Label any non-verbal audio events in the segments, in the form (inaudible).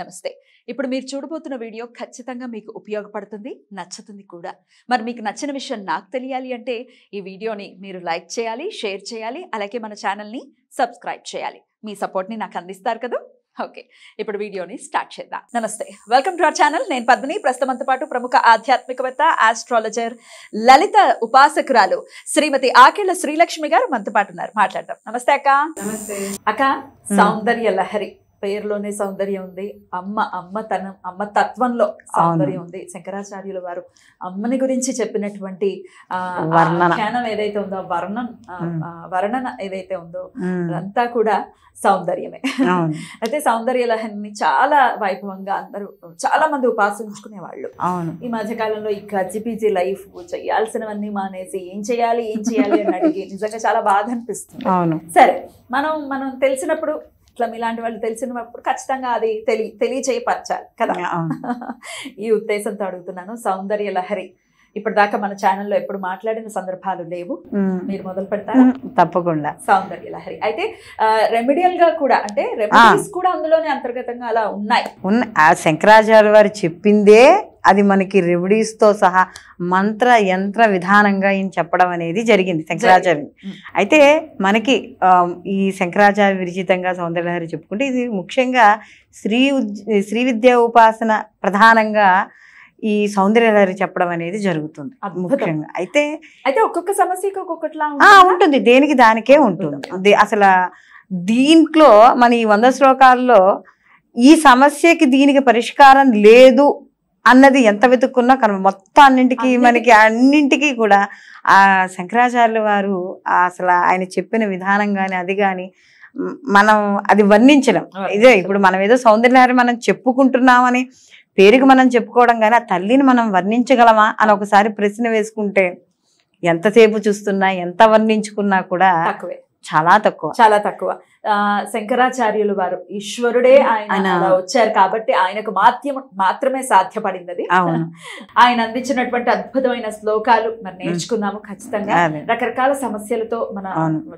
నమస్తే ఇప్పుడు మీరు చూడబోతున్న వీడియో ఖచ్చితంగా మీకు ఉపయోగపడుతుంది నచ్చుతుంది కూడా మరి మీకు నచ్చిన విషయం నాకు తెలియాలి అంటే ఈ వీడియోని మీరు లైక్ చేయాలి షేర్ చేయాలి అలాగే మన ఛానల్ని సబ్స్క్రైబ్ చేయాలి మీ సపోర్ట్ని నాకు అందిస్తారు కదా ఓకే ఇప్పుడు వీడియోని స్టార్ట్ చేద్దాం నమస్తే వెల్కమ్ టు అవర్ ఛానల్ నేను పద్మిని అంత పాటు ప్రముఖ ఆధ్యాత్మికవేత్త ఆస్ట్రాలజర్ లలిత ఉపాసకురాలు శ్రీమతి ఆకేళ్ల శ్రీలక్ష్మి గారు మనతో పాటు ఉన్నారు మాట్లాడదాం నమస్తే అక్క నమస్తే అక్క సౌందర్య లహరి పేరులోనే సౌందర్యం ఉంది అమ్మ అమ్మ తన అమ్మ తత్వంలో సౌందర్యం ఉంది శంకరాచార్యుల వారు అమ్మని గురించి చెప్పినటువంటి జ్ఞానం ఏదైతే ఉందో వర్ణం వర్ణన ఏదైతే ఉందో అదంతా కూడా సౌందర్యమే అయితే సౌందర్య లహరిని చాలా వైభవంగా అందరూ చాలా మంది ఉపాసించుకునే వాళ్ళు ఈ మధ్యకాలంలో ఈ గజిబిజి లైఫ్ చేయాల్సినవన్నీ మానేసి ఏం చేయాలి ఏం చేయాలి అని అడిగి నిజంగా చాలా బాధ అనిపిస్తుంది సరే మనం మనం తెలిసినప్పుడు ఇట్లా మీలాంటి వాళ్ళు తెలిసినప్పుడు ఖచ్చితంగా అది తెలి తెలియచేయపరచాలి కదా ఈ ఉద్దేశంతో అడుగుతున్నాను సౌందర్య లహరి ఇప్పటిదాకా దాకా మన ఛానల్లో ఎప్పుడు మాట్లాడిన సందర్భాలు లేవు మీరు మొదలు పెడతారు తప్పకుండా సౌందర్య లహరి అయితే రెమెడియల్ గా కూడా అంటే రెమెడీస్ కూడా అందులోనే అంతర్గతంగా అలా ఉన్నాయి ఆ శంకరాచార్య వారు చెప్పిందే అది మనకి రెమెడీస్తో సహా మంత్ర యంత్ర విధానంగా ఈయన చెప్పడం అనేది జరిగింది శంకరాచార్య అయితే మనకి ఈ శంకరాచార్య విరిచితంగా సౌందర్యలహరి చెప్పుకుంటే ఇది ముఖ్యంగా శ్రీ శ్రీ విద్యా ఉపాసన ప్రధానంగా ఈ సౌందర్య గారు చెప్పడం అనేది జరుగుతుంది ముఖ్యంగా అయితే అయితే ఒక్కొక్క సమస్యకి ఒక్కొక్కట్లా ఉంటుంది దేనికి దానికే ఉంటుంది అసలు దీంట్లో మన ఈ వంద శ్లోకాల్లో ఈ సమస్యకి దీనికి పరిష్కారం లేదు అన్నది ఎంత వెతుక్కున్నా కనుక మొత్తం అన్నింటికి మనకి అన్నింటికి కూడా ఆ శంకరాచార్యుల వారు అసలు ఆయన చెప్పిన విధానం కానీ అది కానీ మనం అది వర్ణించడం ఇదే ఇప్పుడు మనం ఏదో సౌందర్యాన్ని మనం చెప్పుకుంటున్నామని పేరుకి మనం చెప్పుకోవడం కానీ ఆ తల్లిని మనం వర్ణించగలమా అని ఒకసారి ప్రశ్న వేసుకుంటే ఎంతసేపు చూస్తున్నా ఎంత వర్ణించుకున్నా కూడా చాలా తక్కువ చాలా తక్కువ శంకరాచార్యులు వారు ఈశ్వరుడే ఆయన వచ్చారు కాబట్టి ఆయనకు మాత్యం మాత్రమే సాధ్యపడింది (laughs) ఆయన అందించినటువంటి అద్భుతమైన శ్లోకాలు మరి నేర్చుకున్నాము ఖచ్చితంగా రకరకాల సమస్యలతో మన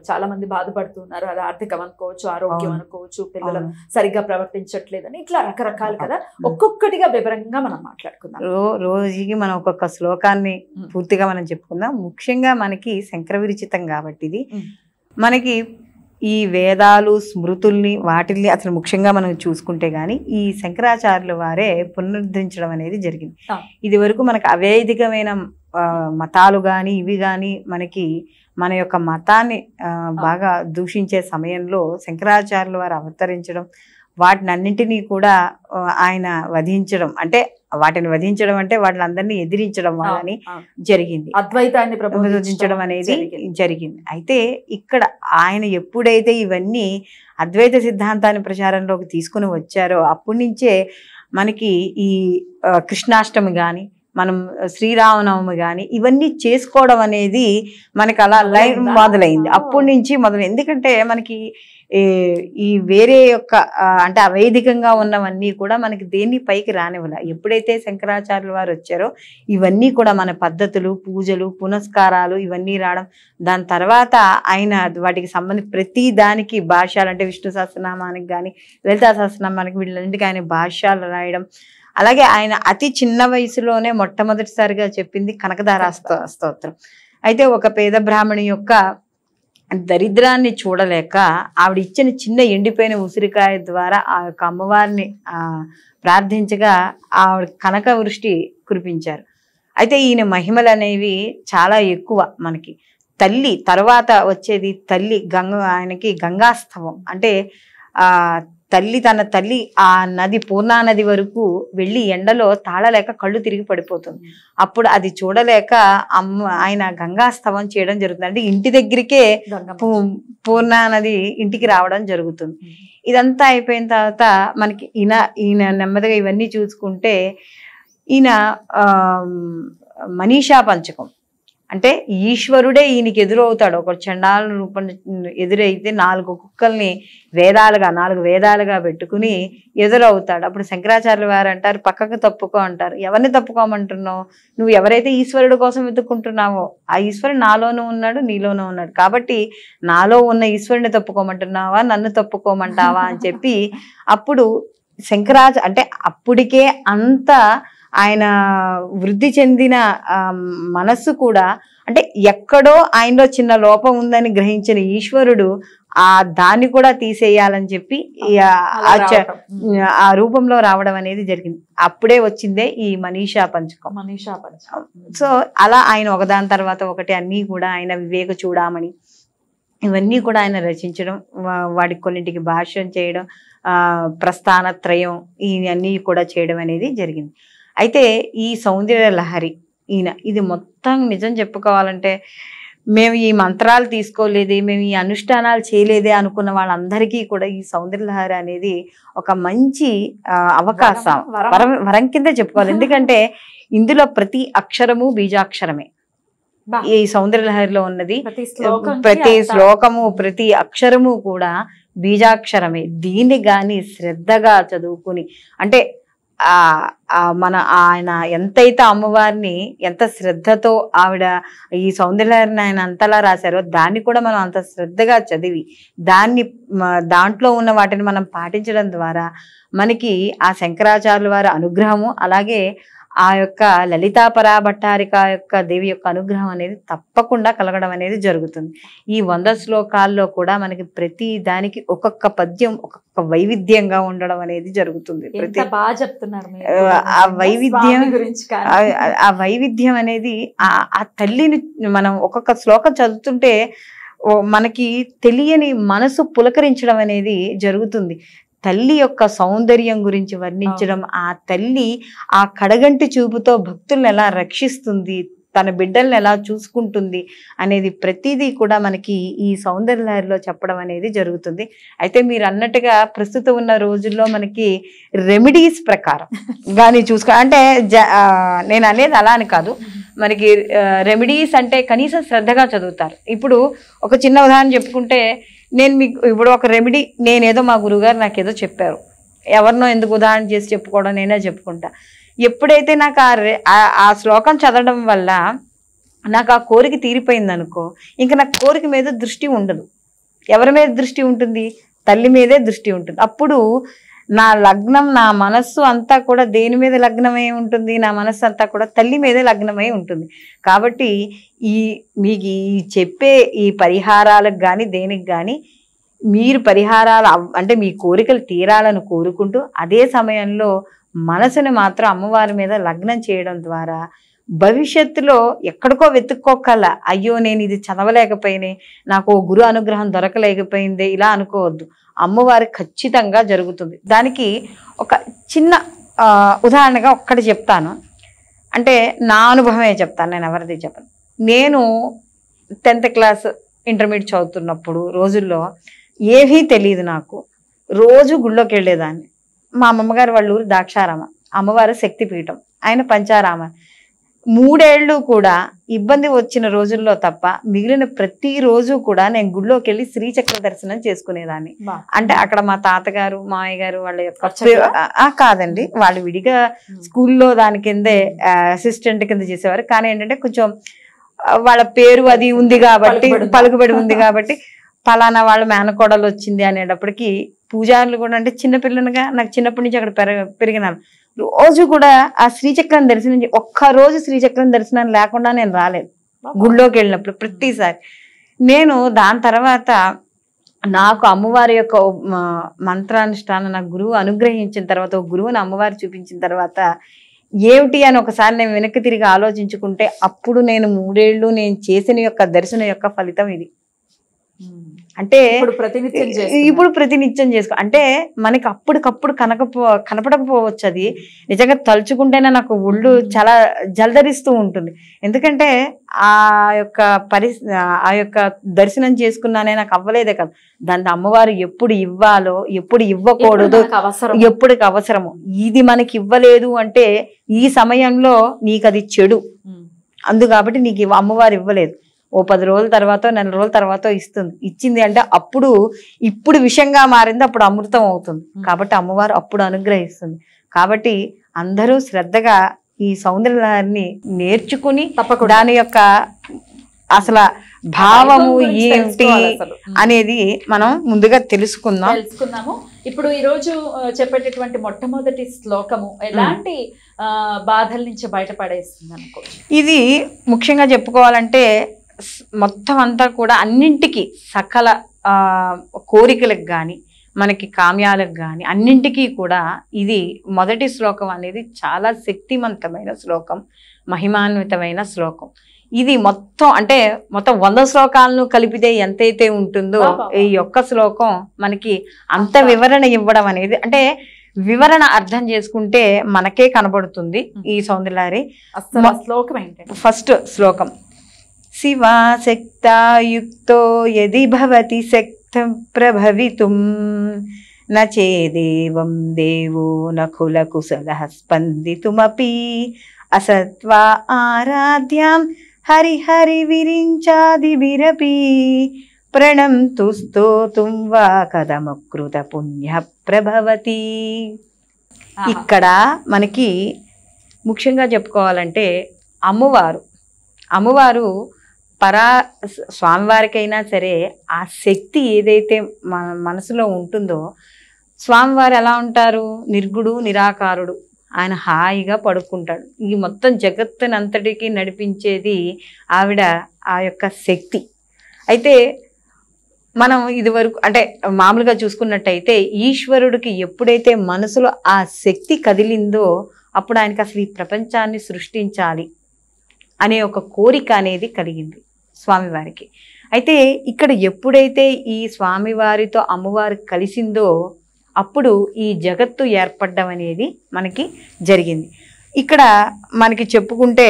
చాలా మంది బాధపడుతున్నారు అది ఆర్థికం అనుకోవచ్చు ఆరోగ్యం అనుకోవచ్చు పిల్లలు సరిగ్గా ప్రవర్తించట్లేదని ఇట్లా రకరకాలు కదా ఒక్కొక్కటిగా వివరంగా మనం మాట్లాడుకుందాం రోజుకి మనం ఒక్కొక్క శ్లోకాన్ని పూర్తిగా మనం చెప్పుకుందాం ముఖ్యంగా మనకి శంకర విరిచితం కాబట్టి ఇది మనకి ఈ వేదాలు స్మృతుల్ని వాటిల్ని అసలు ముఖ్యంగా మనం చూసుకుంటే కానీ ఈ శంకరాచార్యుల వారే పునరుద్ధరించడం అనేది జరిగింది ఇది వరకు మనకు అవేదికమైన మతాలు కానీ ఇవి కానీ మనకి మన యొక్క మతాన్ని బాగా దూషించే సమయంలో శంకరాచార్యుల వారు అవతరించడం వాటినన్నింటినీ కూడా ఆయన వధించడం అంటే వాటిని వధించడం అంటే వాళ్ళందరినీ ఎదిరించడం అని జరిగింది అద్వైతాన్ని ప్రబోధించడం అనేది జరిగింది అయితే ఇక్కడ ఆయన ఎప్పుడైతే ఇవన్నీ అద్వైత సిద్ధాంతాన్ని ప్రచారంలోకి తీసుకుని వచ్చారో అప్పటి నుంచే మనకి ఈ కృష్ణాష్టమి కానీ మనం శ్రీరామనవమి కానీ ఇవన్నీ చేసుకోవడం అనేది మనకి అలా లైవ్ మొదలైంది అప్పటి నుంచి మొదలైంది ఎందుకంటే మనకి ఈ వేరే యొక్క అంటే అవైదికంగా ఉన్నవన్నీ కూడా మనకి దేన్ని పైకి రానివ్వాలి ఎప్పుడైతే శంకరాచార్యుల వారు వచ్చారో ఇవన్నీ కూడా మన పద్ధతులు పూజలు పునస్కారాలు ఇవన్నీ రావడం దాని తర్వాత ఆయన వాటికి సంబంధించి ప్రతి దానికి భాష్యాలు అంటే విష్ణు సహస్రనామానికి కానీ లలితా సహస్రనామానికి వీళ్ళంటికి ఆయన భాష్యాలు రాయడం అలాగే ఆయన అతి చిన్న వయసులోనే మొట్టమొదటిసారిగా చెప్పింది కనకదారా స్తోత్రం అయితే ఒక పేద బ్రాహ్మణి యొక్క దరిద్రాన్ని చూడలేక ఆవిడ ఇచ్చిన చిన్న ఎండిపోయిన ఉసిరికాయ ద్వారా ఆ యొక్క అమ్మవారిని ప్రార్థించగా ఆవిడ కనక వృష్టి కురిపించారు అయితే ఈయన మహిమలు అనేవి చాలా ఎక్కువ మనకి తల్లి తర్వాత వచ్చేది తల్లి గంగ ఆయనకి గంగాస్తవం అంటే తల్లి తన తల్లి ఆ నది పూర్ణా నది వరకు వెళ్ళి ఎండలో తాళలేక కళ్ళు తిరిగి పడిపోతుంది అప్పుడు అది చూడలేక అమ్మ ఆయన గంగాస్తవం చేయడం జరుగుతుంది అంటే ఇంటి దగ్గరికే పూర్ణా నది ఇంటికి రావడం జరుగుతుంది ఇదంతా అయిపోయిన తర్వాత మనకి ఈయన ఈయన నెమ్మదిగా ఇవన్నీ చూసుకుంటే ఈయన మనీషా పంచకం అంటే ఈశ్వరుడే ఈయనకి ఎదురవుతాడు ఒక చండాల రూపం ఎదురైతే నాలుగు కుక్కల్ని వేదాలుగా నాలుగు వేదాలుగా పెట్టుకుని ఎదురవుతాడు అప్పుడు శంకరాచార్యులు వారు అంటారు పక్కకు తప్పుకో అంటారు ఎవరిని తప్పుకోమంటున్నావు నువ్వు ఎవరైతే ఈశ్వరుడు కోసం వెతుక్కుంటున్నావో ఆ ఈశ్వరుడు నాలోనూ ఉన్నాడు నీలోనూ ఉన్నాడు కాబట్టి నాలో ఉన్న ఈశ్వరుని తప్పుకోమంటున్నావా నన్ను తప్పుకోమంటావా అని చెప్పి అప్పుడు శంకరాచ అంటే అప్పటికే అంత ఆయన వృద్ధి చెందిన మనస్సు కూడా అంటే ఎక్కడో ఆయనలో చిన్న లోపం ఉందని గ్రహించిన ఈశ్వరుడు ఆ దాన్ని కూడా తీసేయాలని చెప్పి ఆ రూపంలో రావడం అనేది జరిగింది అప్పుడే వచ్చిందే ఈ మనీషా పంచకం మనీషా పంచకం సో అలా ఆయన ఒకదాని తర్వాత ఒకటి అన్నీ కూడా ఆయన వివేక చూడమని ఇవన్నీ కూడా ఆయన రచించడం వాడికి కొన్నింటికి భాష్యం చేయడం ప్రస్థానత్రయం ఇవన్నీ కూడా చేయడం అనేది జరిగింది అయితే ఈ సౌందర్య లహరి ఈయన ఇది మొత్తం నిజం చెప్పుకోవాలంటే మేము ఈ మంత్రాలు తీసుకోలేదే మేము ఈ అనుష్ఠానాలు చేయలేదే అనుకున్న వాళ్ళందరికీ కూడా ఈ సౌందర్యలహర అనేది ఒక మంచి అవకాశం వరం వరం కింద చెప్పుకోవాలి (laughs) ఎందుకంటే ఇందులో ప్రతి అక్షరము బీజాక్షరమే ఈ సౌందర్యలహరిలో ఉన్నది ప్రతి శ్లోకము ప్రతి అక్షరము కూడా బీజాక్షరమే దీన్ని గాని శ్రద్ధగా చదువుకుని అంటే మన ఆయన ఎంతైతే అమ్మవారిని ఎంత శ్రద్ధతో ఆవిడ ఈ సౌందర్యాన్ని ఆయన అంతలా రాశారో దాన్ని కూడా మనం అంత శ్రద్ధగా చదివి దాన్ని దాంట్లో ఉన్న వాటిని మనం పాటించడం ద్వారా మనకి ఆ శంకరాచార్యుల వారి అనుగ్రహము అలాగే ఆ యొక్క లలితా పరాభట్టారిక యొక్క దేవి యొక్క అనుగ్రహం అనేది తప్పకుండా కలగడం అనేది జరుగుతుంది ఈ వంద శ్లోకాల్లో కూడా మనకి ప్రతి దానికి ఒక్కొక్క పద్యం ఒక్కొక్క వైవిధ్యంగా ఉండడం అనేది జరుగుతుంది ప్రతి బాగా చెప్తున్నారు ఆ వైవిధ్యం గురించి ఆ వైవిధ్యం అనేది ఆ తల్లిని మనం ఒక్కొక్క శ్లోకం చదువుతుంటే మనకి తెలియని మనసు పులకరించడం అనేది జరుగుతుంది తల్లి యొక్క సౌందర్యం గురించి వర్ణించడం ఆ తల్లి ఆ కడగంటి చూపుతో భక్తులను ఎలా రక్షిస్తుంది తన బిడ్డల్ని ఎలా చూసుకుంటుంది అనేది ప్రతిదీ కూడా మనకి ఈ సౌందర్యలో చెప్పడం అనేది జరుగుతుంది అయితే మీరు అన్నట్టుగా ప్రస్తుతం ఉన్న రోజుల్లో మనకి రెమెడీస్ ప్రకారం (laughs) కానీ చూసుకో అంటే నేను అనేది అలా అని కాదు మనకి రెమెడీస్ అంటే కనీసం శ్రద్ధగా చదువుతారు ఇప్పుడు ఒక చిన్న ఉదాహరణ చెప్పుకుంటే నేను మీకు ఇప్పుడు ఒక రెమెడీ నేనేదో మా గురుగారు నాకేదో చెప్పారు ఎవరినో ఎందుకు ఉదాహరణ చేసి చెప్పుకోవడం నేనే చెప్పుకుంటా ఎప్పుడైతే నాకు ఆ ఆ శ్లోకం చదవడం వల్ల నాకు ఆ కోరిక తీరిపోయింది అనుకో ఇంకా నాకు కోరిక మీద దృష్టి ఉండదు ఎవరి మీద దృష్టి ఉంటుంది తల్లి మీదే దృష్టి ఉంటుంది అప్పుడు నా లగ్నం నా మనస్సు అంతా కూడా దేని మీద లగ్నమై ఉంటుంది నా మనస్సు అంతా కూడా తల్లి మీదే లగ్నమై ఉంటుంది కాబట్టి ఈ మీకు ఈ చెప్పే ఈ పరిహారాలకు కానీ దేనికి కానీ మీరు పరిహారాలు అంటే మీ కోరికలు తీరాలను కోరుకుంటూ అదే సమయంలో మనసుని మాత్రం అమ్మవారి మీద లగ్నం చేయడం ద్వారా భవిష్యత్తులో ఎక్కడికో వెతుక్కోకల అయ్యో నేను ఇది చదవలేకపోయినే నాకు గురు అనుగ్రహం దొరకలేకపోయిందే ఇలా అనుకోవద్దు అమ్మవారి ఖచ్చితంగా జరుగుతుంది దానికి ఒక చిన్న ఉదాహరణగా ఒక్కటి చెప్తాను అంటే నా అనుభవమే చెప్తాను నేను ఎవరిది చెప్పను నేను టెన్త్ క్లాస్ ఇంటర్మీడియట్ చదువుతున్నప్పుడు రోజుల్లో ఏవీ తెలియదు నాకు రోజు గుళ్ళోకి వెళ్ళేదాన్ని మా అమ్మమ్మగారు వాళ్ళ ఊరు దాక్షారామ అమ్మవారు శక్తిపీఠం ఆయన పంచారామ మూడేళ్లు కూడా ఇబ్బంది వచ్చిన రోజుల్లో తప్ప మిగిలిన ప్రతి రోజు కూడా నేను గుళ్ళోకి వెళ్ళి శ్రీచక్ర దర్శనం చేసుకునేదాన్ని అంటే అక్కడ మా తాతగారు మా గారు వాళ్ళ యొక్క కాదండి వాళ్ళు విడిగా స్కూల్లో దాని కిందే అసిస్టెంట్ కింద చేసేవారు కానీ ఏంటంటే కొంచెం వాళ్ళ పేరు అది ఉంది కాబట్టి పలుకుబడి ఉంది (laughs) కాబట్టి పలానా వాళ్ళ మేనకోడలు వచ్చింది అనేటప్పటికి పూజారులు కూడా అంటే చిన్నపిల్లనిగా నాకు చిన్నప్పటి నుంచి అక్కడ పెరగ పెరిగినాను రోజు కూడా ఆ శ్రీచక్రం దర్శనం ఒక్క రోజు శ్రీచక్రం దర్శనం లేకుండా నేను రాలేదు గుళ్ళోకి వెళ్ళినప్పుడు ప్రతిసారి నేను దాని తర్వాత నాకు అమ్మవారి యొక్క మంత్రానుష్ఠానం నా గురువు అనుగ్రహించిన తర్వాత ఒక గురువుని అమ్మవారు చూపించిన తర్వాత ఏమిటి అని ఒకసారి నేను వెనక్కి తిరిగి ఆలోచించుకుంటే అప్పుడు నేను మూడేళ్ళు నేను చేసిన యొక్క దర్శనం యొక్క ఫలితం ఇది అంటే ఇప్పుడు ప్రతినిత్యం చేసుకో అంటే మనకి అప్పటికప్పుడు కనక కనపడకపోవచ్చు అది నిజంగా తలుచుకుంటేనే నాకు ఒళ్ళు చాలా జలదరిస్తూ ఉంటుంది ఎందుకంటే ఆ యొక్క పరి ఆ యొక్క దర్శనం చేసుకున్నానే నాకు అవ్వలేదే కదా దాన్ని అమ్మవారు ఎప్పుడు ఇవ్వాలో ఎప్పుడు ఇవ్వకూడదు ఎప్పటికి అవసరము ఇది మనకి ఇవ్వలేదు అంటే ఈ సమయంలో నీకు అది చెడు అందు కాబట్టి నీకు అమ్మవారు ఇవ్వలేదు ఓ పది రోజుల తర్వాత నెల రోజుల తర్వాత ఇస్తుంది ఇచ్చింది అంటే అప్పుడు ఇప్పుడు విషంగా మారింది అప్పుడు అమృతం అవుతుంది కాబట్టి అమ్మవారు అప్పుడు అనుగ్రహిస్తుంది కాబట్టి అందరూ శ్రద్ధగా ఈ సౌందర్యాన్ని నేర్చుకుని తప్పకుండా దాని యొక్క అసలు భావము ఏంటి అనేది మనం ముందుగా తెలుసుకుందాం తెలుసుకున్నాము ఇప్పుడు ఈరోజు చెప్పేటటువంటి మొట్టమొదటి శ్లోకము ఎలాంటి బాధల నుంచి బయటపడేస్తుంది అనుకో ఇది ముఖ్యంగా చెప్పుకోవాలంటే మొత్తం అంతా కూడా అన్నింటికి సకల కోరికలకు కానీ మనకి కామ్యాలకు కానీ అన్నింటికీ కూడా ఇది మొదటి శ్లోకం అనేది చాలా శక్తివంతమైన శ్లోకం మహిమాన్వితమైన శ్లోకం ఇది మొత్తం అంటే మొత్తం వంద శ్లోకాలను కలిపితే ఎంతైతే ఉంటుందో ఈ యొక్క శ్లోకం మనకి అంత వివరణ ఇవ్వడం అనేది అంటే వివరణ అర్థం చేసుకుంటే మనకే కనబడుతుంది ఈ సౌందర్యారి శ్లోకం ఏంటంటే ఫస్ట్ శ్లోకం శివాసక్తాయుక్తో యది భవతి శక్త ప్రభవితుం నేదేవం దేవో నకులకుశల స్పందితుమీ అసత్వా ఆరాధ్యాం హరిహరి ప్రణం ప్రణంతు స్తోతుం వా కదమకృత పుణ్య ప్రభవతి ఇక్కడ మనకి ముఖ్యంగా చెప్పుకోవాలంటే అమ్మవారు అమ్మవారు పరా స్వామివారికైనా సరే ఆ శక్తి ఏదైతే మన మనసులో ఉంటుందో స్వామివారు ఎలా ఉంటారు నిర్గుడు నిరాకారుడు ఆయన హాయిగా పడుకుంటాడు ఈ మొత్తం జగత్తునంతటికి నడిపించేది ఆవిడ ఆ యొక్క శక్తి అయితే మనం ఇదివరకు అంటే మామూలుగా చూసుకున్నట్టయితే ఈశ్వరుడికి ఎప్పుడైతే మనసులో ఆ శక్తి కదిలిందో అప్పుడు ఆయనకి అసలు ఈ ప్రపంచాన్ని సృష్టించాలి అనే ఒక కోరిక అనేది కలిగింది స్వామివారికి అయితే ఇక్కడ ఎప్పుడైతే ఈ స్వామివారితో అమ్మవారు కలిసిందో అప్పుడు ఈ జగత్తు ఏర్పడడం అనేది మనకి జరిగింది ఇక్కడ మనకి చెప్పుకుంటే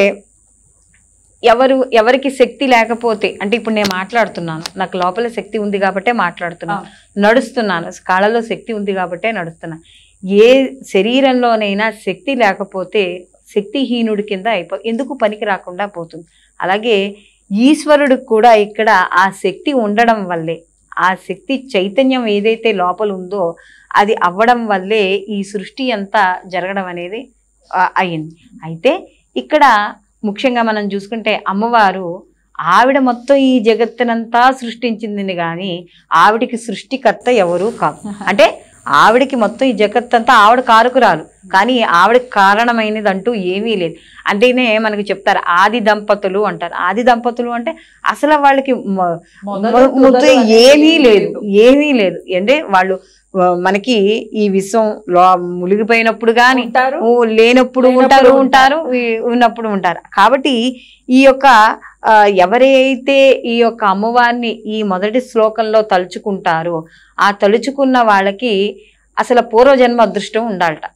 ఎవరు ఎవరికి శక్తి లేకపోతే అంటే ఇప్పుడు నేను మాట్లాడుతున్నాను నాకు లోపల శక్తి ఉంది కాబట్టే మాట్లాడుతున్నాను నడుస్తున్నాను కాళ్ళలో శక్తి ఉంది కాబట్టే నడుస్తున్నాను ఏ శరీరంలోనైనా శక్తి లేకపోతే శక్తిహీనుడి కింద అయిపో ఎందుకు పనికి రాకుండా పోతుంది అలాగే ఈశ్వరుడికి కూడా ఇక్కడ ఆ శక్తి ఉండడం వల్లే ఆ శక్తి చైతన్యం ఏదైతే లోపల ఉందో అది అవ్వడం వల్లే ఈ సృష్టి అంతా జరగడం అనేది అయింది అయితే ఇక్కడ ముఖ్యంగా మనం చూసుకుంటే అమ్మవారు ఆవిడ మొత్తం ఈ జగత్తునంతా సృష్టించింది కానీ ఆవిడికి సృష్టికర్త ఎవరూ కాదు అంటే ఆవిడకి మొత్తం ఈ జగత్ అంతా ఆవిడ కారకురాలు కానీ ఆవిడకి కారణమైనది అంటూ ఏమీ లేదు అంటేనే మనకు చెప్తారు ఆది దంపతులు అంటారు ఆది దంపతులు అంటే అసలు వాళ్ళకి మొత్తం ఏమీ లేదు ఏమీ లేదు అంటే వాళ్ళు మనకి ఈ విశ్వం ములిగిపోయినప్పుడు కానీ లేనప్పుడు ఉంటారు ఉంటారు ఉన్నప్పుడు ఉంటారు కాబట్టి ఈ యొక్క ఎవరైతే ఈ యొక్క అమ్మవారిని ఈ మొదటి శ్లోకంలో తలుచుకుంటారో ఆ తలుచుకున్న వాళ్ళకి అసలు పూర్వజన్మ అదృష్టం ఉండాలట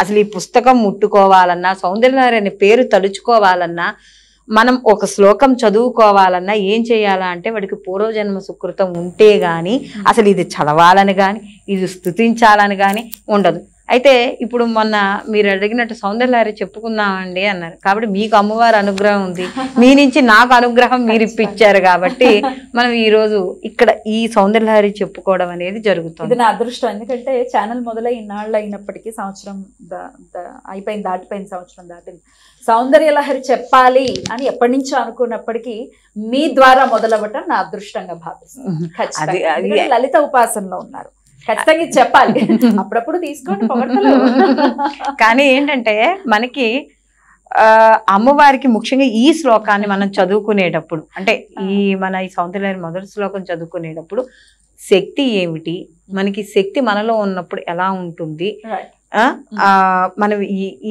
అసలు ఈ పుస్తకం ముట్టుకోవాలన్నా సౌందర్యనారాయణ పేరు తలుచుకోవాలన్నా మనం ఒక శ్లోకం చదువుకోవాలన్నా ఏం చేయాలా అంటే వాడికి పూర్వజన్మ సుకృతం ఉంటే కానీ అసలు ఇది చదవాలని కానీ ఇది స్థుతించాలని కానీ ఉండదు అయితే ఇప్పుడు మొన్న మీరు అడిగినట్టు సౌందర్యారి చెప్పుకుందామండి అన్నారు కాబట్టి మీకు అమ్మవారి అనుగ్రహం ఉంది మీ నుంచి నాకు అనుగ్రహం మీరు ఇప్పించారు కాబట్టి మనం ఈ రోజు ఇక్కడ ఈ సౌందర్యారి చెప్పుకోవడం అనేది జరుగుతుంది ఇది నా అదృష్టం ఎందుకంటే ఛానల్ మొదలై ఇన్నాళ్ళు అయినప్పటికీ సంవత్సరం అయిపోయింది దాటిపోయింది సంవత్సరం దాటింది సౌందర్యలహరి చెప్పాలి అని ఎప్పటి నుంచో అనుకున్నప్పటికీ మీ ద్వారా మొదలవ్వటం నా అదృష్టంగా భావిస్తుంది లలిత ఉపాసనలో ఉన్నారు ఖచ్చితంగా చెప్పాలి (laughs) అప్పుడప్పుడు తీసుకోండి పొగడతలు కానీ ఏంటంటే మనకి అమ్మవారికి ముఖ్యంగా ఈ శ్లోకాన్ని మనం చదువుకునేటప్పుడు అంటే ఈ మన ఈ సౌందర్య మొదటి శ్లోకం చదువుకునేటప్పుడు శక్తి ఏమిటి మనకి శక్తి మనలో ఉన్నప్పుడు ఎలా ఉంటుంది మనం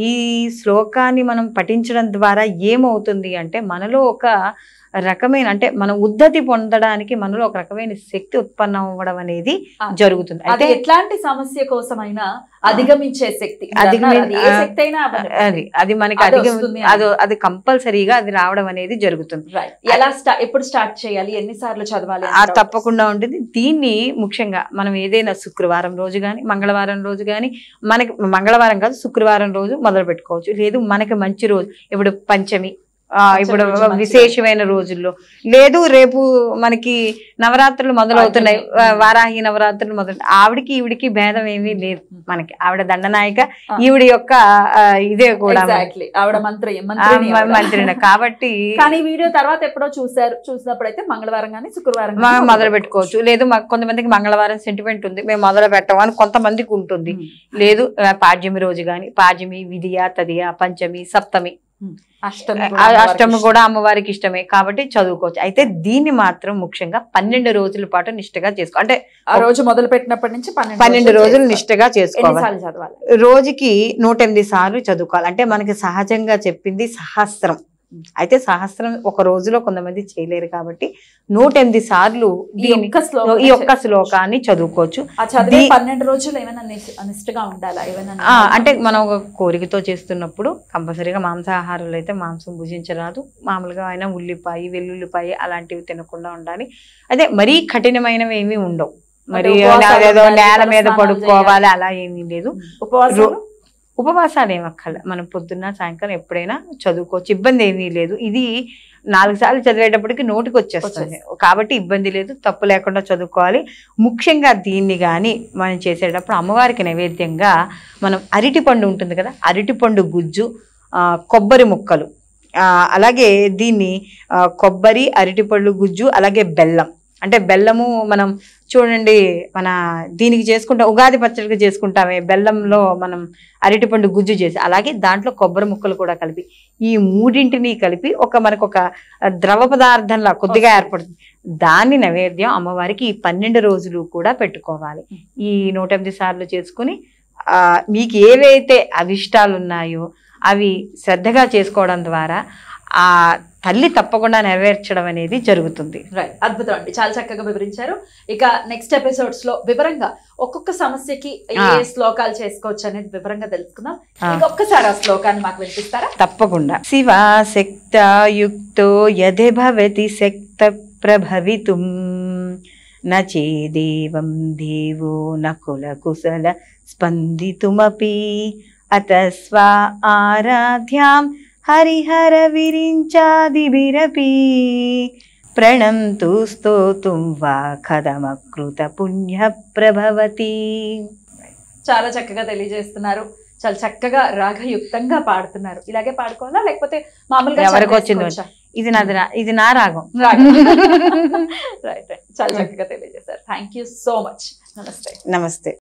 ఈ శ్లోకాన్ని మనం పఠించడం ద్వారా ఏమవుతుంది అంటే మనలో ఒక రకమైన అంటే మనం ఉద్ధతి పొందడానికి మనలో ఒక రకమైన శక్తి ఉత్పన్నం అవ్వడం అనేది జరుగుతుంది అది ఎట్లాంటి సమస్య కోసమైనా అధిగమించే శక్తి అది అది మనకి అధిగమి అది అది కంపల్సరీగా అది రావడం అనేది జరుగుతుంది ఎలా ఎప్పుడు స్టార్ట్ చేయాలి ఎన్ని సార్లు చదవాలి తప్పకుండా ఉంటుంది దీన్ని ముఖ్యంగా మనం ఏదైనా శుక్రవారం రోజు కానీ మంగళవారం రోజు కానీ మనకి మంగళవారం కాదు శుక్రవారం రోజు మొదలు పెట్టుకోవచ్చు లేదు మనకి మంచి రోజు ఇప్పుడు పంచమి ఇప్పుడు విశేషమైన రోజుల్లో లేదు రేపు మనకి నవరాత్రులు మొదలవుతున్నాయి వారాహి నవరాత్రులు మొదలు ఆవిడికి ఈవిడికి భేదం ఏమీ లేదు మనకి ఆవిడ దండనాయక ఈవిడ యొక్క ఇదే కూడా ఆవిడ మంత్రి కాబట్టి (laughs) కానీ వీడియో తర్వాత ఎప్పుడో చూసారు చూసినప్పుడు అయితే మంగళవారం కానీ శుక్రవారం మొదలు పెట్టుకోవచ్చు లేదు కొంతమందికి మంగళవారం సెంటిమెంట్ ఉంది మేము మొదలు పెట్టమని కొంతమందికి ఉంటుంది లేదు పాడ్యమి రోజు కానీ పాడ్యమి విధియ తదియ పంచమి సప్తమి అష్టమి కూడా అమ్మవారికి ఇష్టమే కాబట్టి చదువుకోవచ్చు అయితే దీన్ని మాత్రం ముఖ్యంగా పన్నెండు రోజుల పాటు నిష్టగా చేసుకో అంటే ఆ రోజు మొదలు పెట్టినప్పటి నుంచి పన్నెండు రోజులు నిష్టగా చేసుకోవాలి రోజుకి నూట సార్లు చదువుకోవాలి అంటే మనకి సహజంగా చెప్పింది సహస్రం అయితే సహస్రం ఒక రోజులో కొంతమంది చేయలేరు కాబట్టి నూట ఎనిమిది సార్లు ఈ ఒక్క శ్లోకాన్ని చదువుకోవచ్చు పన్నెండు రోజులు ఏమైనా ఉండాలా అంటే మనం ఒక కోరికతో చేస్తున్నప్పుడు కంపల్సరీగా మాంసాహారాలు అయితే మాంసం భుజించరాదు మామూలుగా అయినా ఉల్లిపాయ వెల్లుల్లిపాయ అలాంటివి తినకుండా ఉండాలి అదే మరీ కఠినమైనవి ఏమీ ఉండవు మరి నేల మీద పడుకోవాలి అలా ఏమీ లేదు ఉపవాసం ఉపవాసాలు ఏమక్కల మనం పొద్దున్న సాయంకాలం ఎప్పుడైనా చదువుకోవచ్చు ఇబ్బంది ఏమీ లేదు ఇది నాలుగు సార్లు చదివేటప్పటికి నోటికి వచ్చేస్తుంది కాబట్టి ఇబ్బంది లేదు తప్పు లేకుండా చదువుకోవాలి ముఖ్యంగా దీన్ని కానీ మనం చేసేటప్పుడు అమ్మవారికి నైవేద్యంగా మనం అరటి పండు ఉంటుంది కదా అరటి పండు గుజ్జు కొబ్బరి ముక్కలు అలాగే దీన్ని కొబ్బరి అరటిపళ్ళు గుజ్జు అలాగే బెల్లం అంటే బెల్లము మనం చూడండి మన దీనికి చేసుకుంటాం ఉగాది పచ్చడికి చేసుకుంటామే బెల్లంలో మనం అరటిపండు గుజ్జు చేసి అలాగే దాంట్లో కొబ్బరి ముక్కలు కూడా కలిపి ఈ మూడింటిని కలిపి ఒక మనకు ఒక ద్రవ పదార్థంలా కొద్దిగా ఏర్పడుతుంది దాన్ని నైవేద్యం అమ్మవారికి ఈ పన్నెండు రోజులు కూడా పెట్టుకోవాలి ఈ నూట సార్లు చేసుకుని మీకు ఏవైతే అవిష్టాలు ఉన్నాయో అవి శ్రద్ధగా చేసుకోవడం ద్వారా ఆ తల్లి తప్పకుండా నెరవేర్చడం అనేది జరుగుతుంది రైట్ అద్భుతం అండి చాలా చక్కగా వివరించారు ఇక నెక్స్ట్ ఎపిసోడ్స్ లో వివరంగా ఒక్కొక్క సమస్యకి ఏ శ్లోకాలు చేసుకోవచ్చు అనేది వివరంగా తెలుసుకుందాం ఒక్కసారి ఆ శ్లోకాన్ని మాకు వినిపిస్తారా తప్పకుండా శివ శక్తాయుక్తో యథే భవతి శక్త ప్రభవితుం దేవం దేవో కుశల స్పందితుమపి అత స్వ ఆరాధ్యాం హరిహర విరించాది విరపి ప్రణంతు స్తోతుం వా కథమకృత పుణ్య ప్రభవతి చాలా చక్కగా తెలియజేస్తున్నారు చాలా చక్కగా రాగయుక్తంగా పాడుతున్నారు ఇలాగే పాడుకోవాలా లేకపోతే మామూలుగా ఎవరికి వచ్చింది ఇది నాది ఇది నా రాగం రైట్ రైట్ (laughs) చాలా చక్కగా తెలియజేశారు థ్యాంక్ యూ సో మచ్ నమస్తే నమస్తే